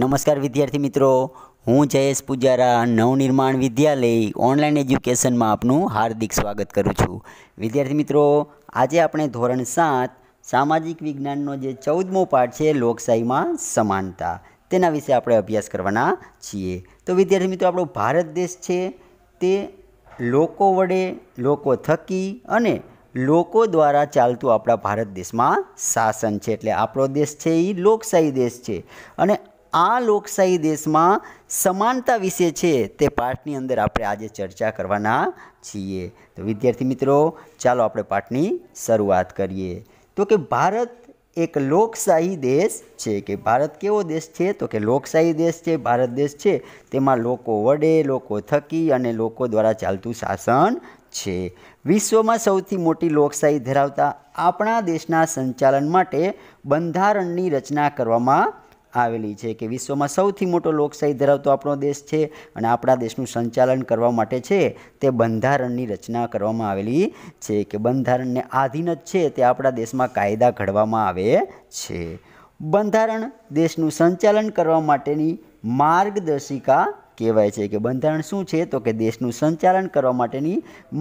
નમસ્કાર વિદ્યાર્થી મિત્રો હું જયેશ પૂજારા નવનિર્માણ વિદ્યાલય ઓનલાઈન એજ્યુકેશનમાં આપનું હાર્દિક સ્વાગત કરું છું વિદ્યાર્થી મિત્રો આજે આપણે ધોરણ સાત સામાજિક વિજ્ઞાનનો જે ચૌદમો પાઠ છે લોકશાહીમાં સમાનતા તેના વિશે આપણે અભ્યાસ કરવાના છીએ તો વિદ્યાર્થી મિત્રો આપણો ભારત દેશ છે તે લોકો વડે લોકો થકી અને લોકો દ્વારા ચાલતું આપણા ભારત દેશમાં શાસન છે એટલે આપણો દેશ છે એ લોકશાહી દેશ છે અને આ લોકશાહી દેશમાં સમાનતા વિશે છે તે પાઠની અંદર આપણે આજે ચર્ચા કરવાના છીએ તો વિદ્યાર્થી મિત્રો ચાલો આપણે પાઠની શરૂઆત કરીએ તો કે ભારત એક લોકશાહી દેશ છે કે ભારત કેવો દેશ છે તો કે લોકશાહી દેશ છે ભારત દેશ છે તેમાં લોકો વડે લોકો થકી અને લોકો દ્વારા ચાલતું શાસન છે વિશ્વમાં સૌથી મોટી લોકશાહી ધરાવતા આપણા દેશના સંચાલન માટે બંધારણની રચના કરવામાં આવેલી છે કે વિશ્વમાં સૌથી મોટો લોકશાહી ધરાવતો આપણો દેશ છે અને આપણા દેશનું સંચાલન કરવા માટે છે તે બંધારણની રચના કરવામાં આવેલી છે કે બંધારણને આધીન જ છે તે આપણા દેશમાં કાયદા ઘડવામાં આવે છે બંધારણ દેશનું સંચાલન કરવા માટેની માર્ગદર્શિકા કહેવાય છે કે બંધારણ શું છે તો કે દેશનું સંચાલન કરવા માટેની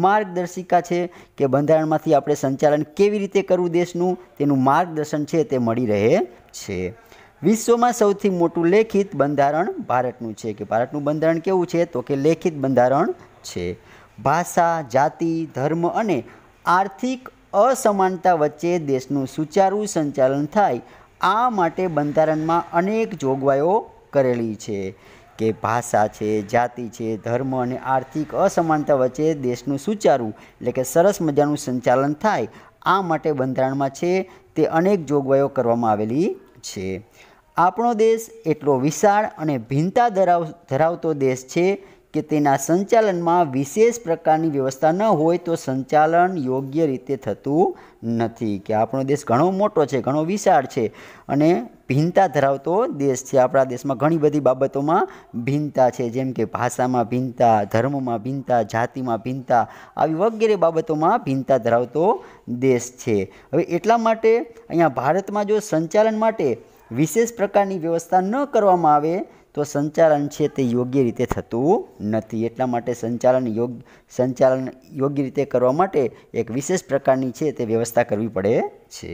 માર્ગદર્શિકા છે કે બંધારણમાંથી આપણે સંચાલન કેવી રીતે કરવું દેશનું તેનું માર્ગદર્શન છે તે મળી રહે છે વિશ્વમાં સૌથી મોટું લેખિત બંધારણ ભારતનું છે કે ભારતનું બંધારણ કેવું છે તો કે લેખિત બંધારણ છે ભાષા જાતિ ધર્મ અને આર્થિક અસમાનતા વચ્ચે દેશનું સુચારુ સંચાલન થાય આ માટે બંધારણમાં અનેક જોગવાઈઓ કરેલી છે કે ભાષા છે જાતિ છે ધર્મ અને આર્થિક અસમાનતા વચ્ચે દેશનું સુચારુ એટલે કે સરસ મજાનું સંચાલન થાય આ માટે બંધારણમાં છે તે અનેક જોગવાઈઓ કરવામાં આવેલી છે આપણો દેશ એટલો વિશાળ અને ભિન્નતા ધરાવ ધરાવતો દેશ છે કે તેના સંચાલનમાં વિશેષ પ્રકારની વ્યવસ્થા ન હોય તો સંચાલન યોગ્ય રીતે થતું નથી કે આપણો દેશ ઘણો મોટો છે ઘણો વિશાળ છે અને ભિન્નતા ધરાવતો દેશ છે આપણા દેશમાં ઘણી બધી બાબતોમાં ભિન્નતા છે જેમ કે ભાષામાં ભિન્નતા ધર્મમાં ભિન્નતા જાતિમાં ભિન્નતા આવી વગેરે બાબતોમાં ભિન્નતા ધરાવતો દેશ છે હવે એટલા માટે અહીંયા ભારતમાં જો સંચાલન માટે વિશેષ પ્રકારની વ્યવસ્થા ન કરવામાં આવે તો સંચાલન છે તે યોગ્ય રીતે થતું નથી એટલા માટે સંચાલન યોગ સંચાલન યોગ્ય રીતે કરવા માટે એક વિશેષ પ્રકારની છે તે વ્યવસ્થા કરવી પડે છે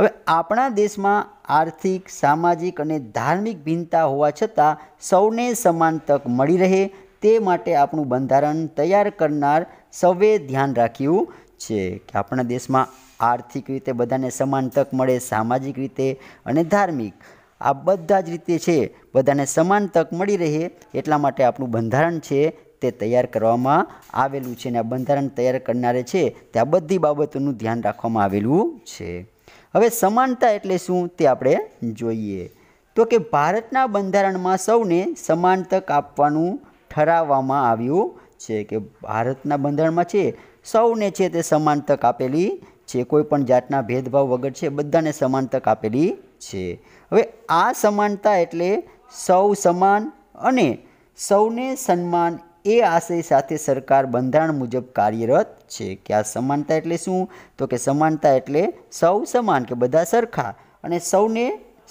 હવે આપણા દેશમાં આર્થિક સામાજિક અને ધાર્મિક ભિન્નતા હોવા છતાં સૌને સમાન તક મળી રહે તે માટે આપણું બંધારણ તૈયાર કરનાર સૌએ ધ્યાન રાખ્યું છે કે આપણા દેશમાં આર્થિક રીતે બધાને સમાન તક મળે સામાજિક રીતે અને ધાર્મિક આ બધા જ રીતે છે બધાને સમાન તક મળી રહે એટલા માટે આપણું બંધારણ છે તે તૈયાર કરવામાં આવેલું છે અને આ બંધારણ તૈયાર કરનારે છે તે આ બધી બાબતોનું ધ્યાન રાખવામાં આવેલું છે હવે સમાનતા એટલે શું તે આપણે જોઈએ તો કે ભારતના બંધારણમાં સૌને સમાન તક આપવાનું ઠરાવવામાં આવ્યું છે કે ભારતના બંધારણમાં છે સૌને છે તે સમાન તક આપેલી છે કોઈ પણ જાતના ભેદભાવ વગર છે બધાને સમાન તક આપેલી છે હવે આ સમાનતા એટલે સૌ સમાન અને સૌને સન્માન એ આશય સાથે સરકાર બંધારણ મુજબ કાર્યરત છે કે આ સમાનતા એટલે શું તો કે સમાનતા એટલે સૌ સમાન કે બધા સરખા અને સૌને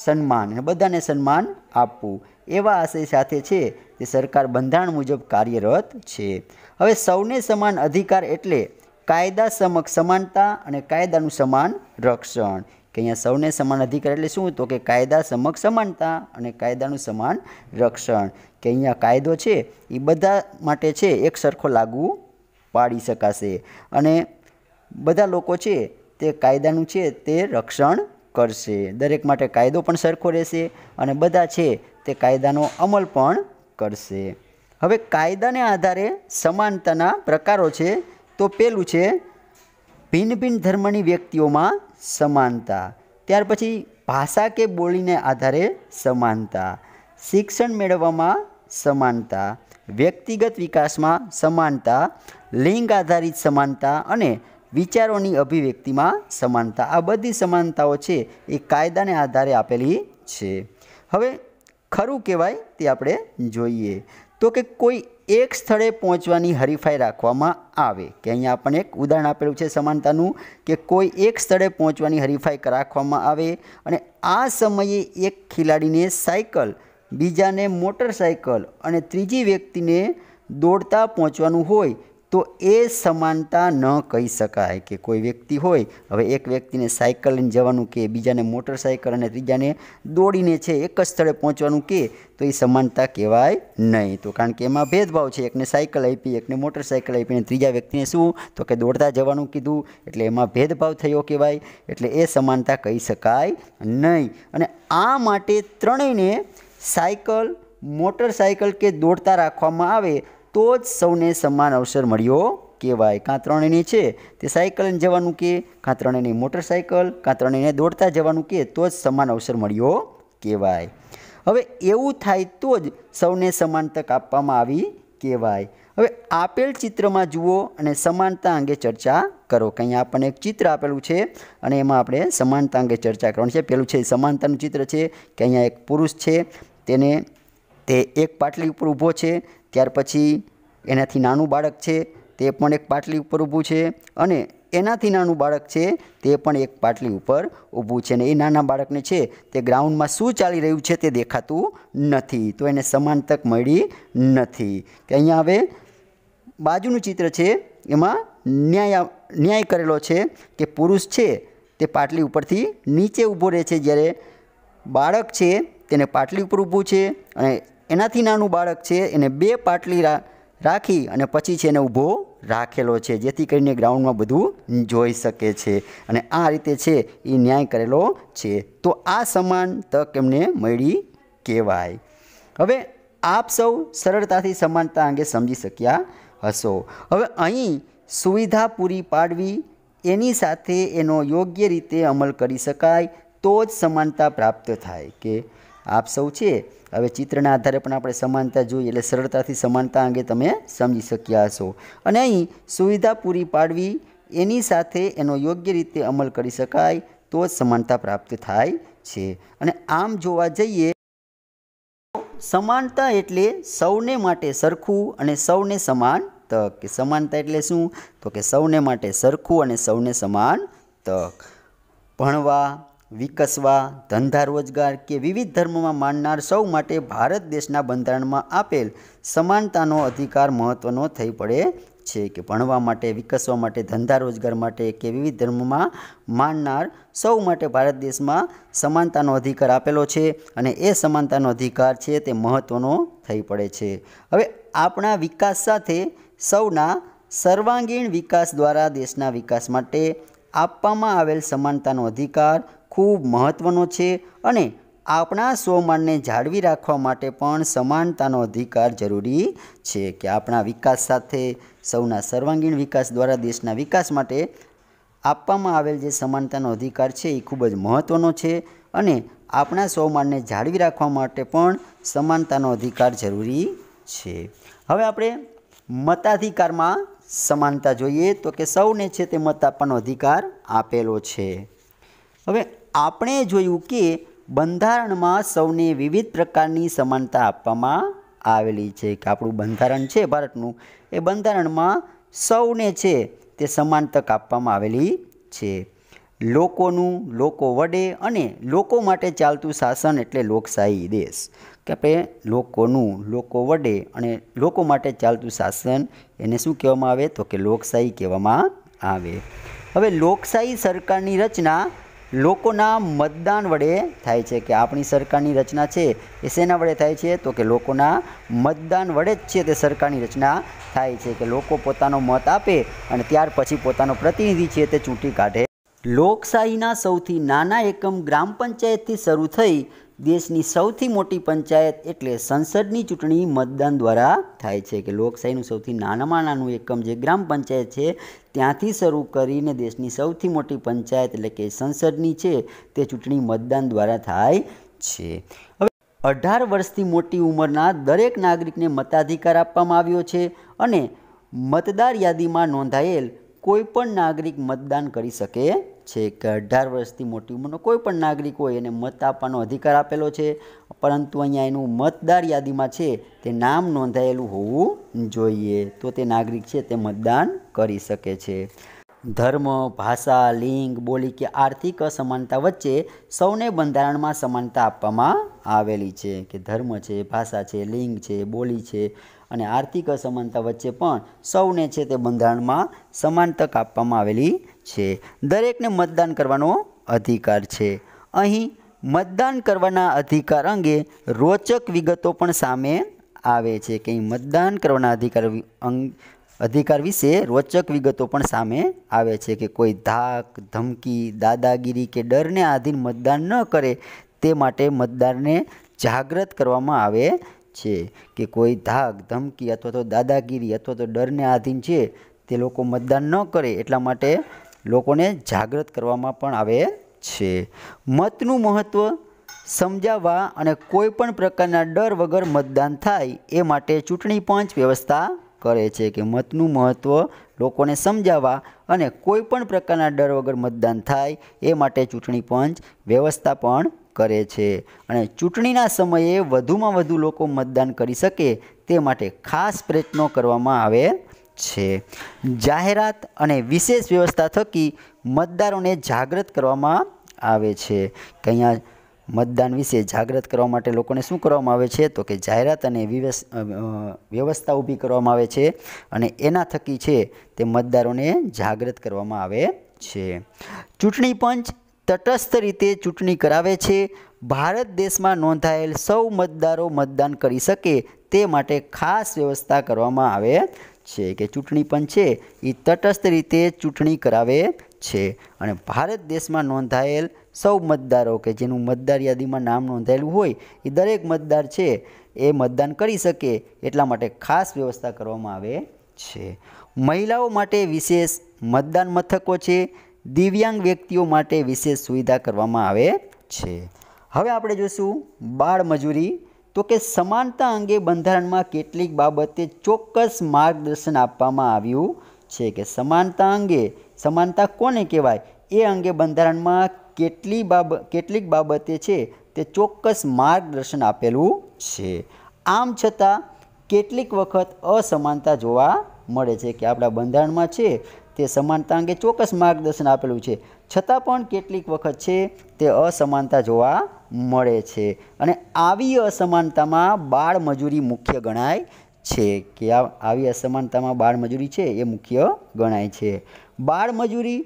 સન્માન અને બધાને સન્માન આપવું એવા આશય સાથે છે તે સરકાર બંધારણ મુજબ કાર્યરત છે હવે સૌને સમાન અધિકાર એટલે કાયદા સમક્ષ સમાનતા અને કાયદાનું સમાન રક્ષણ કે અહીંયા સૌને સમાન અધિકાર એટલે શું તો કે કાયદા સમક્ષ સમાનતા અને કાયદાનું સમાન રક્ષણ કે અહીંયા કાયદો છે એ બધા માટે છે એક સરખો લાગુ પાડી શકાશે અને બધા લોકો છે તે કાયદાનું છે તે રક્ષણ કરશે દરેક માટે કાયદો પણ સરખો રહેશે અને બધા છે તે કાયદાનો અમલ પણ કરશે હવે કાયદાને આધારે સમાનતાના પ્રકારો છે તો પહેલું છે ભિન્ન ભિન્ન ધર્મની વ્યક્તિઓમાં સમાનતા ત્યાર પછી ભાષા કે બોલીને આધારે સમાનતા શિક્ષણ મેળવવામાં સમાનતા વ્યક્તિગત વિકાસમાં સમાનતા લિંગ આધારિત સમાનતા અને વિચારોની અભિવ્યક્તિમાં સમાનતા આ બધી સમાનતાઓ છે એ કાયદાને આધારે આપેલી છે હવે ખરું કહેવાય તે આપણે જોઈએ તો કે કોઈ એક સ્થળે પહોંચવાની હરીફાઈ રાખવામાં આવે કે અહીંયા આપણને એક ઉદાહરણ આપેલું છે સમાનતાનું કે કોઈ એક સ્થળે પહોંચવાની હરીફાઈ રાખવામાં આવે અને આ સમયે એક ખેલાડીને સાયકલ બીજાને મોટરસાયકલ અને ત્રીજી વ્યક્તિને દોડતા પહોંચવાનું હોય તો એ સમાનતા ન કહી શકાય કે કોઈ વ્યક્તિ હોય હવે એક વ્યક્તિને સાયકલ લઈને જવાનું કે બીજાને મોટરસાયકલ અને ત્રીજાને દોડીને છે એક જ સ્થળે પહોંચવાનું કે તો એ સમાનતા કહેવાય નહીં તો કારણ કે એમાં ભેદભાવ છે એકને સાયકલ આપી એકને મોટરસાયકલ આપી અને ત્રીજા વ્યક્તિને શું તો કે દોડતા જવાનું કીધું એટલે એમાં ભેદભાવ થયો કહેવાય એટલે એ સમાનતા કહી શકાય નહીં અને આ માટે ત્રણેયને સાયકલ મોટરસાયકલ કે દોડતા રાખવામાં આવે તો જ સૌને સમાન અવસર મળ્યો કહેવાય કાં ત્રણેયને છે તે સાયકલને જવાનું કે કાં ત્રણેયને મોટરસાયકલ કાં ત્રણેયને દોડતા જવાનું કે તો જ સમાન અવસર મળ્યો કહેવાય હવે એવું થાય તો જ સૌને સમાન તક આપવામાં આવી કહેવાય હવે આપેલ ચિત્રમાં જુઓ અને સમાનતા અંગે ચર્ચા કરો કંઈ આપણને એક ચિત્ર આપેલું છે અને એમાં આપણે સમાનતા અંગે ચર્ચા કરવાની છે પેલું છે સમાનતાનું ચિત્ર છે કે અહીંયા એક પુરુષ છે તેને તે એક પાટલી ઉપર ઊભો છે ત્યાર પછી એનાથી નાનું બાળક છે તે પણ એક પાટલી ઉપર ઊભું છે અને એનાથી નાનું બાળક છે તે પણ એક પાટલી ઉપર ઊભું છે અને એ નાના બાળકને છે તે ગ્રાઉન્ડમાં શું ચાલી રહ્યું છે તે દેખાતું નથી તો એને સમાન તક મળી નથી કે અહીંયા હવે બાજુનું ચિત્ર છે એમાં ન્યાય ન્યાય કરેલો છે કે પુરુષ છે તે પાટલી ઉપરથી નીચે ઊભો રહે છે જ્યારે બાળક છે તેને પાટલી ઉપર ઊભું છે અને એનાથી નાનું બાળક છે એને બે પાટલી રાખી અને પછી છે એને ઊભો રાખેલો છે જેથી કરીને ગ્રાઉન્ડમાં બધું જોઈ શકે છે અને આ રીતે છે એ ન્યાય કરેલો છે તો આ સમાન તક એમને મળી કહેવાય હવે આપ સૌ સરળતાથી સમાનતા અંગે સમજી શક્યા હશો હવે અહીં સુવિધા પૂરી પાડવી એની સાથે એનો યોગ્ય રીતે અમલ કરી શકાય તો જ સમાનતા પ્રાપ્ત થાય કે આપ સૌ છે હવે ચિત્રના આધારે પણ આપણે સમાનતા જોઈએ એટલે સરળતાથી સમાનતા અંગે તમે સમજી શક્યા હશો અને અહીં સુવિધા પૂરી પાડવી એની સાથે એનો યોગ્ય રીતે અમલ કરી શકાય તો જ સમાનતા પ્રાપ્ત થાય છે અને આમ જોવા જઈએ સમાનતા એટલે સૌને માટે સરખું અને સૌને સમાન તક કે સમાનતા એટલે શું તો કે સૌને માટે સરખું અને સૌને સમાન તક ભણવા વિકસવા ધંધા રોજગાર કે વિવિધ ધર્મમાં માનનાર સૌ માટે ભારત દેશના બંધારણમાં આપેલ સમાનતાનો અધિકાર મહત્ત્વનો થઈ પડે છે કે ભણવા માટે વિકસવા માટે ધંધા રોજગાર માટે કે વિવિધ ધર્મમાં માનનાર સૌ માટે ભારત દેશમાં સમાનતાનો અધિકાર આપેલો છે અને એ સમાનતાનો અધિકાર છે તે મહત્ત્વનો થઈ પડે છે હવે આપણા વિકાસ સાથે સૌના સર્વાંગીણ વિકાસ દ્વારા દેશના વિકાસ માટે આપવામાં આવેલ સમાનતાનો અધિકાર ખૂબ મહત્ત્વનો છે અને આપણા સ્વમાનને જાળવી રાખવા માટે પણ સમાનતાનો અધિકાર જરૂરી છે કે આપણા વિકાસ સાથે સૌના સર્વાંગીણ વિકાસ દ્વારા દેશના વિકાસ માટે આપવામાં આવેલ જે સમાનતાનો અધિકાર છે એ ખૂબ જ મહત્ત્વનો છે અને આપણા સ્વમાનને જાળવી રાખવા માટે પણ સમાનતાનો અધિકાર જરૂરી છે હવે આપણે મતાધિકારમાં સમાનતા જોઈએ તો કે સૌને છે તે મત આપવાનો અધિકાર આપેલો છે હવે આપણે જોયું કે બંધારણમાં સૌને વિવિધ પ્રકારની સમાનતા આપવામાં આવેલી છે કે આપણું બંધારણ છે ભારતનું એ બંધારણમાં સૌને છે તે સમાન તક આપવામાં આવેલી છે લોકોનું લોકો વડે અને લોકો માટે ચાલતું શાસન એટલે લોકશાહી દેશ કે આપણે લોકોનું લોકો વડે અને લોકો માટે ચાલતું શાસન એને શું કહેવામાં આવે તો કે લોકશાહી કહેવામાં આવે હવે લોકશાહી સરકારની રચના લોકોના મતદાન વડે થાય છે કે આપણી સરકારની રચના છે એ શેના વડે થાય છે તો કે લોકોના મતદાન વડે જ છે તે સરકારની રચના થાય છે કે લોકો પોતાનો મત આપે અને ત્યાર પછી પોતાનો પ્રતિનિધિ છે તે ચૂંટી કાઢે લોકશાહીના સૌથી નાના એકમ ગ્રામ પંચાયતથી શરૂ થઈ દેશની સૌથી મોટી પંચાયત એટલે સંસદની ચૂંટણી મતદાન દ્વારા થાય છે કે લોકશાહીનું સૌથી નાનામાં નાનું એકમ જે ગ્રામ પંચાયત છે ત્યાંથી શરૂ કરીને દેશની સૌથી મોટી પંચાયત એટલે કે સંસદની છે તે ચૂંટણી મતદાન દ્વારા થાય છે હવે અઢાર વર્ષથી મોટી ઉંમરના દરેક નાગરિકને મતાધિકાર આપવામાં આવ્યો છે અને મતદાર યાદીમાં નોંધાયેલ કોઈપણ નાગરિક મતદાન કરી શકે છે કે અઢાર વર્ષથી મોટી ઉંમરનો કોઈ પણ નાગરિક હોય એને મત આપવાનો અધિકાર આપેલો છે પરંતુ અહીંયા એનું મતદાર યાદીમાં છે તે નામ નોંધાયેલું હોવું જોઈએ તો તે નાગરિક છે તે મતદાન કરી શકે છે ધર્મ ભાષા લિંગ બોલી કે આર્થિક અસમાનતા વચ્ચે સૌને બંધારણમાં સમાનતા આપવામાં આવેલી છે કે ધર્મ છે ભાષા છે લિંગ છે બોલી છે અને આર્થિક અસમાનતા વચ્ચે પણ સૌને છે તે બંધારણમાં સમાન તક આપવામાં આવેલી છે દરેકને મતદાન કરવાનો અધિકાર છે અહીં મતદાન કરવાના અધિકાર અંગે રોચક વિગતો પણ સામે આવે છે કે મતદાન કરવાના અધિકાર અંગ અધિકાર વિશે રોચક વિગતો પણ સામે આવે છે કે કોઈ ધાક ધમકી દાદાગીરી કે ડરને આધીન મતદાન ન કરે તે માટે મતદારને જાગૃત કરવામાં આવે છે કે કોઈ ધાક ધમકી અથવા તો દાદાગીરી અથવા તો ડરને આધીન છે તે લોકો મતદાન ન કરે એટલા માટે લોકોને જાગૃત કરવામાં પણ આવે છે મતનું મહત્ત્વ સમજાવવા અને કોઈ પણ પ્રકારના ડર વગર મતદાન થાય એ માટે ચૂંટણી પંચ વ્યવસ્થા કરે છે કે મતનું મહત્ત્વ લોકોને સમજાવવા અને કોઈ પણ પ્રકારના ડર વગર મતદાન થાય એ માટે ચૂંટણી પંચ વ્યવસ્થા પણ કરે છે અને ચૂંટણીના સમયે વધુમાં વધુ લોકો મતદાન કરી શકે તે માટે ખાસ પ્રયત્નો કરવામાં આવે છે જાહેરાત અને વિશેષ વ્યવસ્થા થકી મતદારોને જાગૃત કરવામાં આવે છે કે અહીંયા મતદાન વિશે જાગૃત કરવા માટે લોકોને શું કરવામાં આવે છે તો કે જાહેરાત અને વ્યવસ્થા ઊભી કરવામાં આવે છે અને એના થકી છે તે મતદારોને જાગૃત કરવામાં આવે છે ચૂંટણી પંચ તટસ્થ રીતે ચૂંટણી કરાવે છે ભારત દેશમાં નોંધાયેલ સૌ મતદારો મતદાન કરી શકે તે માટે ખાસ વ્યવસ્થા કરવામાં આવે છે કે ચૂંટણી પણ છે એ તટસ્થ રીતે ચૂંટણી કરાવે છે અને ભારત દેશમાં નોંધાયેલ સૌ મતદારો કે જેનું મતદાર યાદીમાં નામ નોંધાયેલું હોય એ દરેક મતદાર છે એ મતદાન કરી શકે એટલા માટે ખાસ વ્યવસ્થા કરવામાં આવે છે મહિલાઓ માટે વિશેષ મતદાન મથકો છે દિવ્યાંગ વ્યક્તિઓ માટે વિશેષ સુવિધા કરવામાં આવે છે હવે આપણે જોઈશું બાળ મજૂરી તો કે સમાનતા અંગે બંધારણમાં કેટલીક બાબતે ચોક્કસ માર્ગદર્શન આપવામાં આવ્યું છે કે સમાનતા અંગે સમાનતા કોને કહેવાય એ અંગે બંધારણમાં કેટલી બાબ કેટલીક બાબતે છે તે ચોક્કસ માર્ગદર્શન આપેલું છે આમ છતાં કેટલીક વખત અસમાનતા જોવા મળે છે કે આપણા બંધારણમાં છે તે સમાનતા અંગે ચોક્કસ માર્ગદર્શન આપેલું છે છતાં પણ કેટલીક વખત છે તે અસમાનતા જોવા મળે છે અને આવી અસમાનતામાં બાળમજૂરી મુખ્ય ગણાય છે કે આવી અસમાનતામાં બાળમજૂરી છે એ મુખ્ય ગણાય છે બાળમજૂરી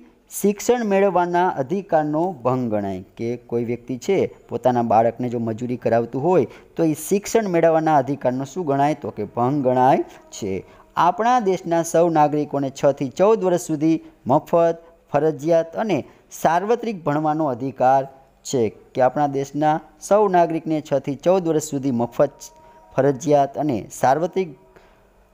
શિક્ષણ મેળવવાના અધિકારનો ભંગ ગણાય કે કોઈ વ્યક્તિ છે પોતાના બાળકને જો મજૂરી કરાવતું હોય તો એ શિક્ષણ મેળવવાના અધિકારનો શું ગણાય તો કે ભંગ ગણાય છે આપણા દેશના સૌ નાગરિકોને છથી ચૌદ વર્ષ સુધી મફત ફરજિયાત અને સાર્વત્રિક ભણવાનો અધિકાર છે કે આપણા દેશના સૌ નાગરિકને છથી ચૌદ વર્ષ સુધી મફત ફરજિયાત અને સાર્વત્રિક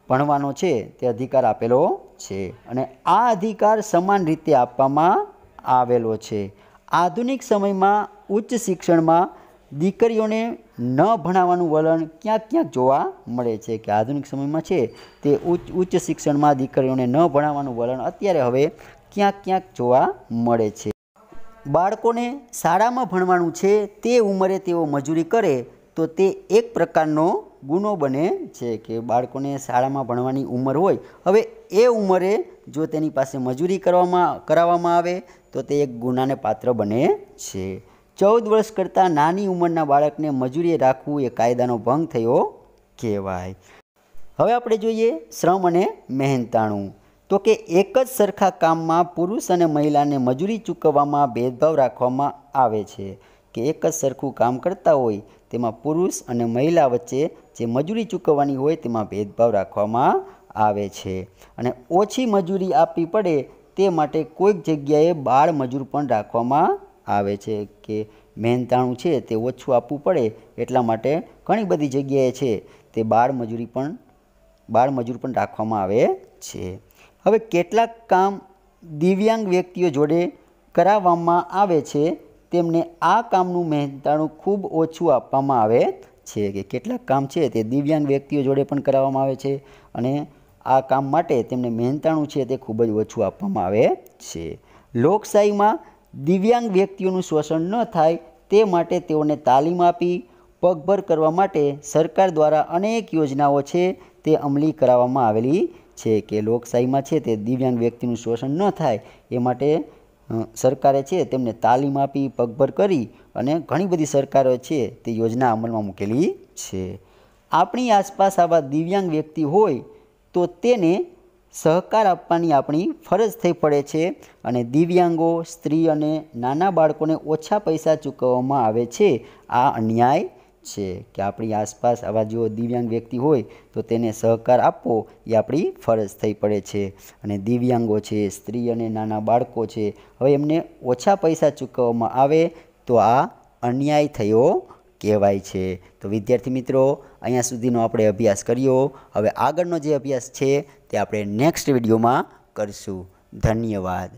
ભણવાનો છે તે અધિકાર આપેલો છે અને આ અધિકાર સમાન રીતે આપવામાં આવેલો છે આધુનિક સમયમાં ઉચ્ચ શિક્ષણમાં દીકરીઓને ન ભણાવવાનું વલણ ક્યાંક ક્યાંક જોવા મળે છે કે આધુનિક સમયમાં છે તે ઉચ્ચ ઉચ્ચ શિક્ષણમાં દીકરીઓને ન ભણાવવાનું વલણ અત્યારે હવે ક્યાંક ક્યાંક જોવા મળે છે બાળકોને શાળામાં ભણવાનું છે તે ઉંમરે તેઓ મજૂરી કરે તો તે એક પ્રકારનો ગુનો બને છે કે બાળકોને શાળામાં ભણવાની ઉંમર હોય હવે એ ઉંમરે જો તેની પાસે મજૂરી કરવામાં કરાવવામાં આવે તો તે એક ગુનાને પાત્ર બને છે ચૌદ વર્ષ કરતાં નાની ઉંમરના બાળકને મજૂરીએ રાખવું એ કાયદાનો ભંગ થયો કહેવાય હવે આપણે જોઈએ શ્રમ અને મહેનતાણું તો કે એક જ સરખા કામમાં પુરુષ અને મહિલાને મજૂરી ચૂકવવામાં ભેદભાવ રાખવામાં આવે છે કે એક જ સરખું કામ કરતા હોય તેમાં પુરુષ અને મહિલા વચ્ચે જે મજૂરી ચૂકવવાની હોય તેમાં ભેદભાવ રાખવામાં આવે છે અને ઓછી મજૂરી આપવી પડે તે માટે કોઈક જગ્યાએ બાળ મજૂર પણ રાખવામાં આવે છે કે મહેનતાણું છે તે ઓછું આપવું પડે એટલા માટે ઘણી બધી જગ્યાએ છે તે બાળમજૂરી પણ બાળમજૂર પણ રાખવામાં આવે છે હવે કેટલાક કામ દિવ્યાંગ વ્યક્તિઓ જોડે કરાવવામાં આવે છે તેમને આ કામનું મહેનતાણું ખૂબ ઓછું આપવામાં આવે છે કે કેટલાક કામ છે તે દિવ્યાંગ વ્યક્તિઓ જોડે પણ કરાવવામાં આવે છે અને આ કામ માટે તેમને મહેનતાણું છે તે ખૂબ જ ઓછું આપવામાં આવે છે લોકશાહીમાં દિવ્યાંગ વ્યક્તિઓનું શોષણ ન થાય તે માટે તેઓને તાલીમ આપી પગભર કરવા માટે સરકાર દ્વારા અનેક યોજનાઓ છે તે અમલી કરાવવામાં આવેલી છે કે લોકશાહીમાં છે તે દિવ્યાંગ વ્યક્તિનું શોષણ ન થાય એ માટે સરકારે છે તેમને તાલીમ આપી પગભર કરી અને ઘણી બધી સરકારો છે તે યોજના અમલમાં મૂકેલી છે આપણી આસપાસ આવા દિવ્યાંગ વ્યક્તિ હોય તો તેને સહકાર આપવાની આપણી ફરજ થઈ પડે છે અને દિવ્યાંગો સ્ત્રી અને નાના બાળકોને ઓછા પૈસા ચૂકવવામાં આવે છે આ અન્યાય છે કે આપણી આસપાસ આવા જો દિવ્યાંગ વ્યક્તિ હોય તો તેને સહકાર આપવો એ આપણી ફરજ થઈ પડે છે અને દિવ્યાંગો છે સ્ત્રી અને નાના બાળકો છે હવે એમને ઓછા પૈસા ચૂકવવામાં આવે તો આ અન્યાય થયો કહેવાય છે તો વિદ્યાર્થી મિત્રો અહીંયા સુધીનો આપણે અભ્યાસ કર્યો હવે આગળનો જે અભ્યાસ છે તે આપણે નેક્સ્ટ વિડીયોમાં કરીશું ધન્યવાદ